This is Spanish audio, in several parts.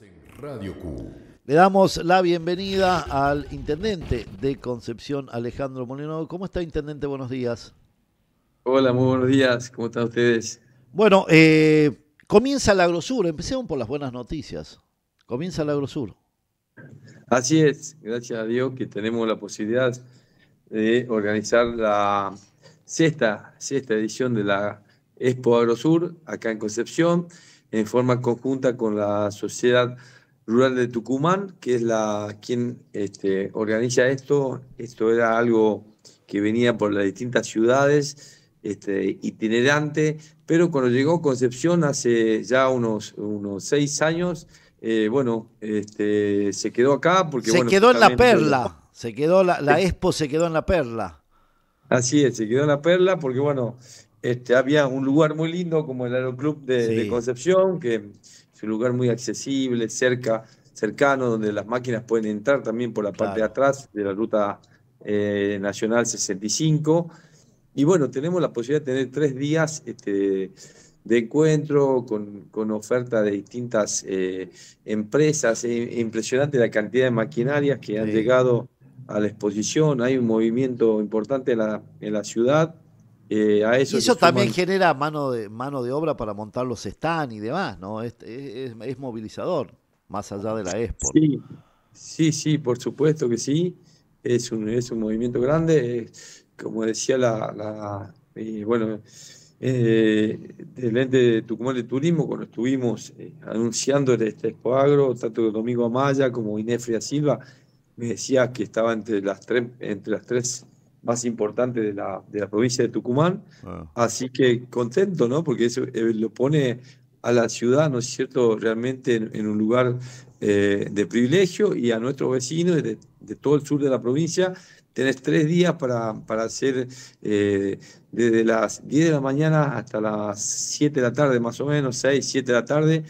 en Radio Q. Le damos la bienvenida al intendente de Concepción, Alejandro Molino. ¿Cómo está, intendente? Buenos días. Hola, muy buenos días. ¿Cómo están ustedes? Bueno, eh, comienza la grosura. Empecemos por las buenas noticias. Comienza la Agrosur. Así es. Gracias a Dios que tenemos la posibilidad de organizar la sexta, sexta edición de la Expo Agrosur acá en Concepción en forma conjunta con la sociedad rural de Tucumán, que es la quien este, organiza esto. Esto era algo que venía por las distintas ciudades, este, itinerante, pero cuando llegó Concepción hace ya unos, unos seis años, eh, bueno, este, se quedó acá porque... Se quedó en la perla, se quedó la, la expo se quedó en la perla. Así es, se quedó en la perla porque bueno, este, había un lugar muy lindo como el Aeroclub de, Concepción, que es un lugar muy accesible, cerca, cercano, donde las máquinas pueden entrar también por la parte de atrás de la ruta eh, nacional 65. Y bueno, tenemos la posibilidad de tener tres días este, de encuentro con, oferta de distintas eh, empresas. impresionante la cantidad de maquinarias que han llegado a la exposición. Hay un movimiento importante en la ciudad eh, eso eso también genera mano de, mano de obra para montar los stands y demás, ¿no? Es, movilizador, más allá de la Expo. Sí, sí, por supuesto que sí. Es un, es un movimiento grande. Como decía la, eh, bueno, eh, del ente de Tucumán de Turismo, cuando estuvimos anunciando este Expo Agro, tanto Domingo Amaya como Inefria Silva, me decía que estaba entre las tres, entre las tres más importante de la, de la provincia de Tucumán. Ah. Así que contento, ¿no? Porque eso eh, lo pone a la ciudad, ¿no es cierto?, realmente en, un lugar eh, de privilegio y a nuestros vecinos de, de, todo el sur de la provincia. Tenés tres días para, para hacer eh, desde las 10 de la mañana hasta las 7 de la tarde, más o menos, 6, 7 de la tarde,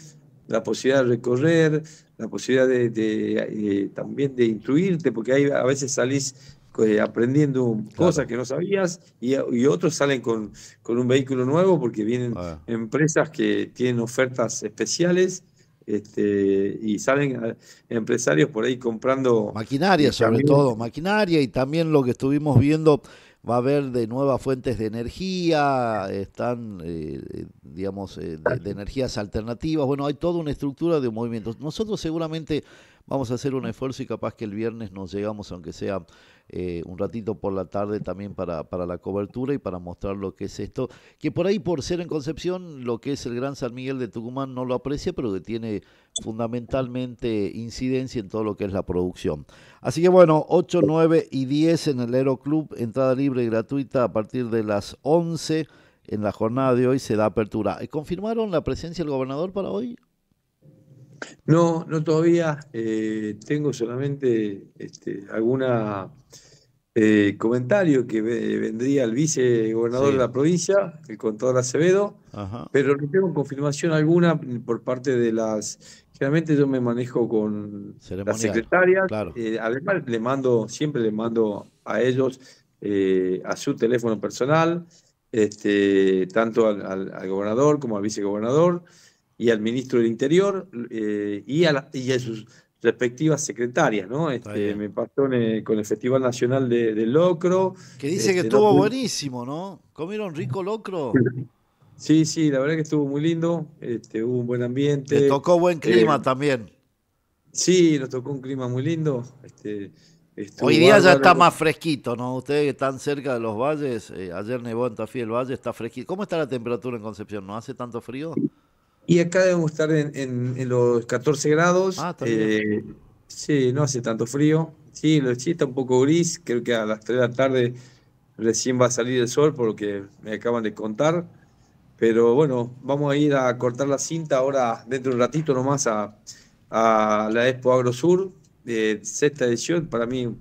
la posibilidad de recorrer, la posibilidad de, también de instruirte, porque ahí a veces salís eh, aprendiendo cosas que no sabías y, otros salen con, con, un vehículo nuevo porque vienen ah. empresas que tienen ofertas especiales este, y salen eh, empresarios por ahí comprando... Maquinaria sobre todo, maquinaria y también lo que estuvimos viendo va a haber de nuevas fuentes de energía, están, eh, digamos, de, energías alternativas. Bueno, hay toda una estructura de movimientos. Nosotros seguramente Vamos a hacer un mm. esfuerzo y capaz que el viernes nos llegamos, aunque sea eh, un ratito por la tarde también para, para la cobertura y para mostrar lo que es esto, que por ahí por ser en Concepción, lo que es el Gran San Miguel de Tucumán no lo aprecia, pero que tiene fundamentalmente incidencia en todo lo que es la producción. Así que bueno, 8, 9 y 10 en el Club, entrada libre y gratuita a partir de las 11 en la jornada de hoy se da apertura. ¿Confirmaron la presencia del gobernador para hoy? No, no todavía. Eh, tengo solamente este, algún eh, comentario que vendría el vicegobernador de la provincia, el contador Acevedo, pero no tengo confirmación alguna por parte de las. Generalmente yo me manejo con las secretarias. además, le mando, siempre le mando a ellos eh, a su teléfono personal, este, tanto al gobernador como al vicegobernador y al ministro del Interior eh, y, a sus respectivas secretarias, ¿no? Este, me pasó eh, con el Festival Nacional de, Locro. Que dice que este, estuvo buenísimo, ¿no? ¿Comieron rico locro? Sí, sí, la verdad que estuvo muy lindo, este, hubo un buen ambiente. Le tocó buen eh, clima también. Sí, nos tocó un clima muy lindo. Este, Hoy día ya está más fresquito, ¿no? Ustedes que están cerca de los valles, ayer nevó en Tafí el Valle, está fresquito. ¿Cómo está la temperatura en Concepción? ¿No hace tanto frío? Y acá debemos estar en, los 14 grados. Ah, eh, sí, no hace tanto frío. Sí, sí, está un poco gris. Creo que a las 3 de la tarde recién va a salir el sol, por lo que me acaban de contar. Pero bueno, vamos a ir a cortar la cinta ahora dentro de un ratito nomás a, a la Expo AgroSur, de sexta edición. Para mí,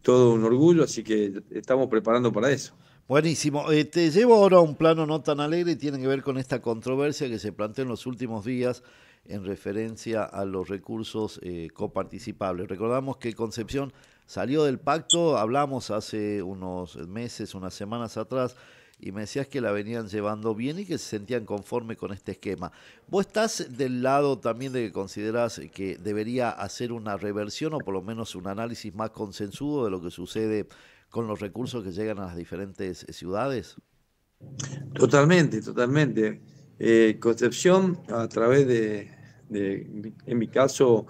todo un orgullo, así que estamos preparando para eso. Buenísimo. Eh, te llevo ahora a un plano no tan alegre y tiene que ver con esta controversia que se planteó en los últimos días en referencia a los recursos eh, coparticipables. Recordamos que Concepción salió del pacto, hablamos hace unos meses, unas semanas atrás, y me decías que la venían llevando bien y que se sentían conforme con este esquema. ¿Vos estás del lado también de que consideras que debería hacer una reversión o por lo menos un análisis más consensuado de lo que sucede con los recursos que llegan a las diferentes eh, ciudades? Totalmente, totalmente. Eh, Concepción, a través de, en mi caso,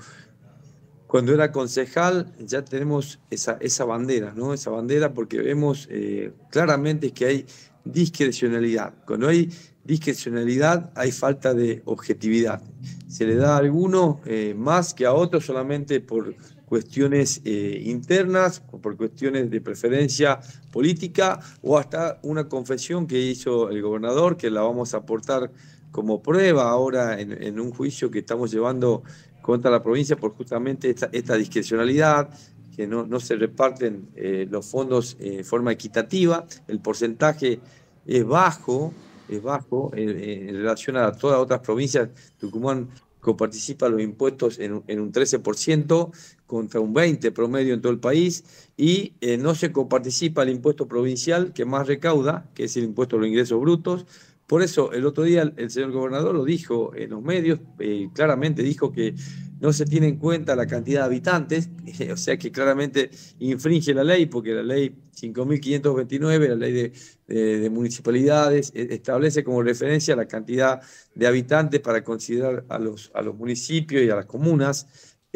cuando era concejal, ya tenemos esa, esa bandera, ¿no? Esa bandera porque vemos eh, claramente que hay discrecionalidad. Cuando hay discrecionalidad hay falta de objetividad. Se le da a alguno más que a otro solamente por cuestiones eh, internas, por cuestiones de preferencia política o hasta una confesión que hizo el gobernador que la vamos a aportar como prueba ahora en, un juicio que estamos llevando contra la provincia por justamente esta, discrecionalidad, que no, no se reparten eh, los fondos de eh, forma equitativa, el porcentaje es bajo, es bajo en, relación a todas otras provincias, Tucumán coparticipa los impuestos en, en un 13%, contra un 20 promedio en todo el país, y eh, no se coparticipa el impuesto provincial que más recauda, que es el impuesto a los ingresos brutos. Por eso el otro día el señor gobernador lo dijo en los medios, eh, claramente dijo que no se tiene en cuenta la cantidad de habitantes, o sea que claramente infringe la ley, porque la ley 5.529, la ley de, municipalidades, eh, establece como referencia la cantidad de habitantes para considerar a los, a los municipios y a las comunas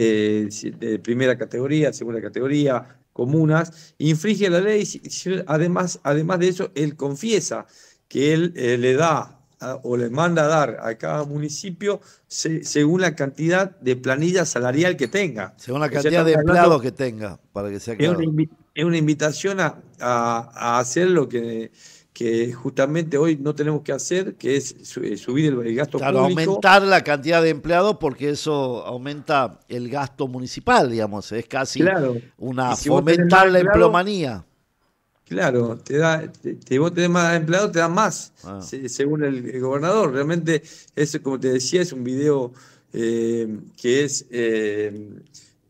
eh, de primera categoría, segunda categoría, comunas, infringe la ley, además, además de eso, él confiesa que él eh, le da o le manda a dar a cada municipio según la cantidad de planilla salarial que tenga. Según la cantidad de empleados que tenga, para que sea claro. Es una, invitación a hacer lo que que justamente hoy no tenemos que hacer, que es eh, subir el gasto claro, público. aumentar la cantidad de empleados porque eso aumenta el gasto municipal, digamos, es casi una fomentar la empleomanía. Claro, te da, te, vos tenés más empleados, te da más, ah. según el, gobernador. Realmente, eso, como te decía, es un video eh, que es... Eh,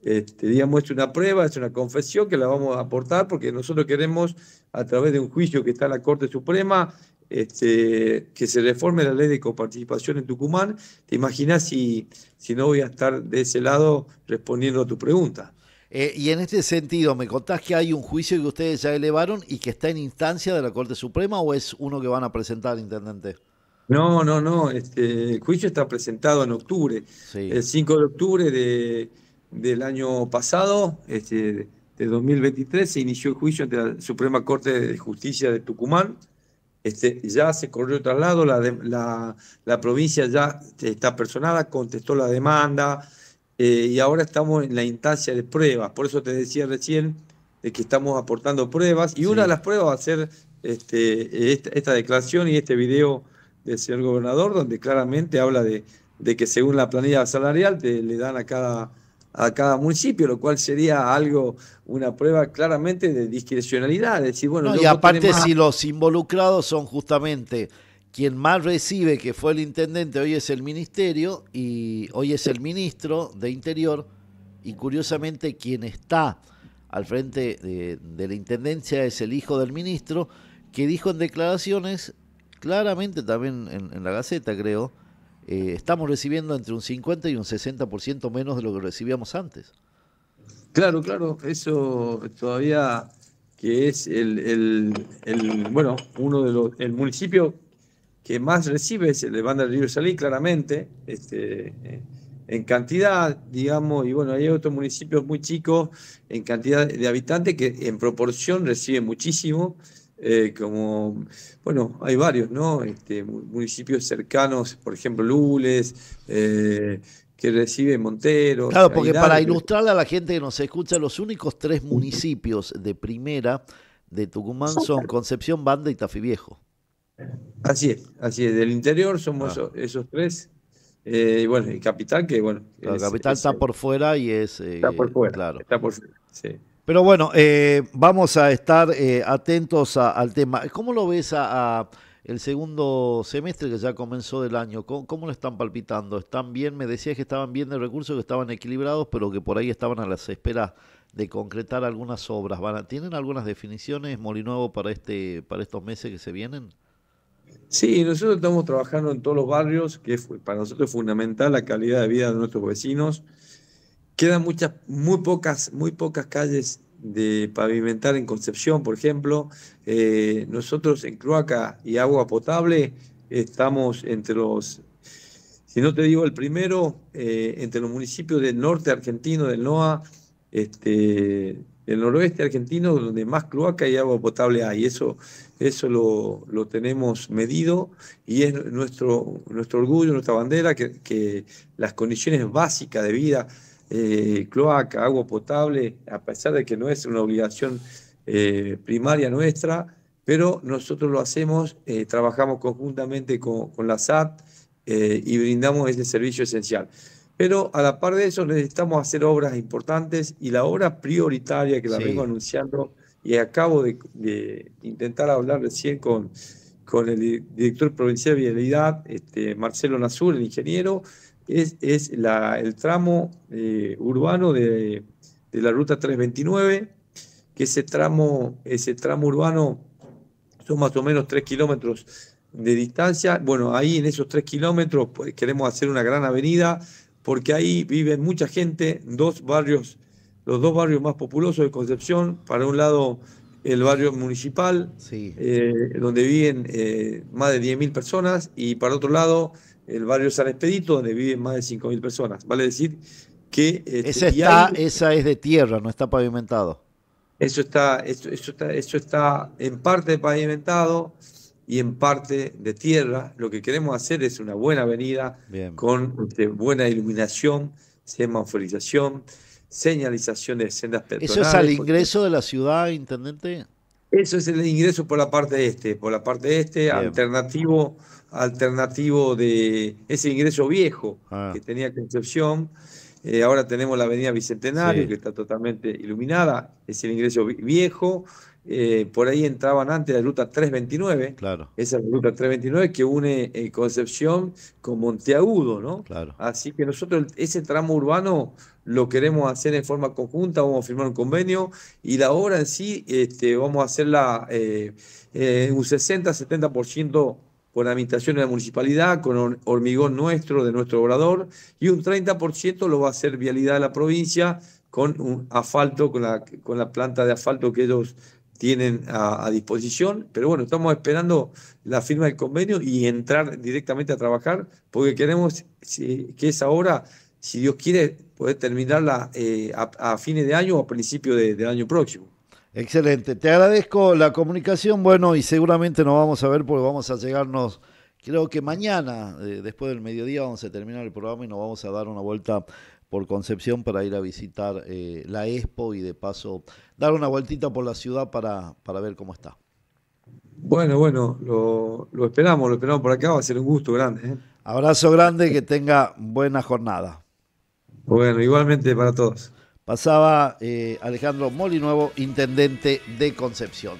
este, digamos, es una prueba, es una confesión que la vamos a aportar porque nosotros queremos a través de un juicio que está en la Corte Suprema, este, que se reforme la ley de coparticipación en Tucumán. ¿Te imaginas si, si no voy a estar de ese lado respondiendo a tu pregunta? Eh, y en este sentido, ¿me contás que hay un juicio que ustedes ya elevaron y que está en instancia de la Corte Suprema o es uno que van a presentar, Intendente? No, no, no. Este, el juicio está presentado en octubre, el 5 de octubre del año pasado. Este, de 2023 se inició el juicio ante la Suprema Corte de Justicia de Tucumán. Este, ya se corrió traslado, la, la, provincia ya está personada, contestó la demanda eh, y ahora estamos en la instancia de pruebas. Por eso te decía recién de que estamos aportando pruebas y una de las pruebas va a ser este, esta, declaración y este video del señor gobernador donde claramente habla de, de que según la planilla salarial le dan a cada a cada municipio, lo cual sería algo, una prueba claramente de discrecionalidad. y aparte si los involucrados son justamente quien más recibe, que fue el intendente, hoy es el ministerio y hoy es el ministro de Interior, y curiosamente quien está al frente de, la intendencia es el hijo del ministro, que dijo en declaraciones, claramente también en la Gaceta creo, eh, estamos recibiendo entre un 50 y un 60% menos de lo que recibíamos antes. Claro, claro, eso todavía que es el, bueno, uno de los, el municipio que más recibe es el de Banda del Río Salí, claramente, este, eh, en cantidad, digamos, y bueno, hay otros municipios muy chicos en cantidad de habitantes que en proporción reciben muchísimo. Eh, como, bueno, hay varios, ¿no? Este, municipios cercanos, por ejemplo, Lules, eh, que recibe Montero. Claro, porque para ilustrarle a la gente que nos escucha, los únicos tres municipios de primera de Tucumán son Concepción, Banda y Tafí Viejo. Así es, así es. Del interior somos ah. esos, tres. Eh, y bueno, y Capital, que bueno. La Capital está por fuera y es. por fuera. Claro. Está por fuera, sí. Pero bueno, eh, vamos a estar eh, atentos al tema. ¿Cómo lo ves a, el segundo semestre que ya comenzó del año? ¿Cómo, lo están palpitando? ¿Están bien? Me decías que estaban bien de recursos, que estaban equilibrados, pero que por ahí estaban a las esperas de concretar algunas obras. ¿Tienen algunas definiciones, Molinuevo, para, este, para estos meses que se vienen? Sí, nosotros estamos trabajando en todos los barrios, que para nosotros es fundamental la calidad de vida de nuestros vecinos. Quedan muchas, muy pocas, muy pocas calles de pavimentar en Concepción, por ejemplo. Eh, nosotros en cloaca y agua potable estamos entre los, si no te digo el primero, eh, entre los municipios del norte argentino, del NOA, este, del noroeste argentino, donde más cloaca y agua potable hay. Eso, eso lo, tenemos medido y es nuestro, nuestro orgullo, nuestra bandera, que, que las condiciones básicas de vida eh, cloaca, agua potable, a pesar de que no es una obligación eh, primaria nuestra, pero nosotros lo hacemos, eh, trabajamos conjuntamente con, con la SAT y brindamos ese servicio esencial. Pero a la par de eso necesitamos hacer obras importantes y la obra prioritaria que la vengo anunciando y acabo de, intentar hablar recién con, con el director provincial de Vialidad, este, Marcelo Nazur, el ingeniero, es, la, el tramo eh, urbano de, la ruta 329, que ese tramo, ese tramo urbano son más o menos 3 kilómetros de distancia. Bueno, ahí en esos 3 kilómetros pues, queremos hacer una gran avenida, porque ahí vive mucha gente, dos barrios, los dos barrios más populosos de Concepción, para un lado el barrio municipal, eh, donde viven eh, más de 10.000 personas, y para otro lado el barrio San Expedito, donde viven más de 5.000 personas. Vale decir que... Este, esa, está, esa es de tierra, no está pavimentado. Eso está, eso, eso está, eso está en parte pavimentado y en parte de tierra. Lo que queremos hacer es una buena avenida con este, buena iluminación, semaforización, señalización de sendas peatonales. ¿Eso es al ingreso de la ciudad, intendente? Eso es el ingreso por la parte este, por la parte este, alternativo, alternativo de ese ingreso viejo ah. que tenía Concepción. Eh, ahora tenemos la avenida Bicentenario, que está totalmente iluminada, es el ingreso viejo, eh, por ahí entraban antes la ruta 329, claro. esa ruta 329 que une eh, Concepción con Monteagudo, ¿no? Así que nosotros ese tramo urbano lo queremos hacer en forma conjunta, vamos a firmar un convenio y la obra en sí este, vamos a hacerla eh, un 60-70% con administración de la municipalidad, con hormigón nuestro, de nuestro obrador, y un 30% lo va a hacer vialidad de la provincia con un asfalto, con la, con la planta de asfalto que ellos tienen a, disposición. Pero bueno, estamos esperando la firma del convenio y entrar directamente a trabajar porque queremos que esa obra, si Dios quiere, poder terminarla eh, a, fines de año o a principios del año próximo. Excelente, te agradezco la comunicación, bueno, y seguramente nos vamos a ver porque vamos a llegarnos, creo que mañana, eh, después del mediodía, vamos a terminar el programa y nos vamos a dar una vuelta por Concepción para ir a visitar eh, la Expo y de paso dar una vueltita por la ciudad para, para ver cómo está. Bueno, bueno, lo, esperamos, lo esperamos por acá, va a ser un gusto grande. ¿eh? Abrazo grande, que tenga buena jornada. Bueno, igualmente para todos. Pasaba eh, Alejandro Molinuevo, intendente de Concepción.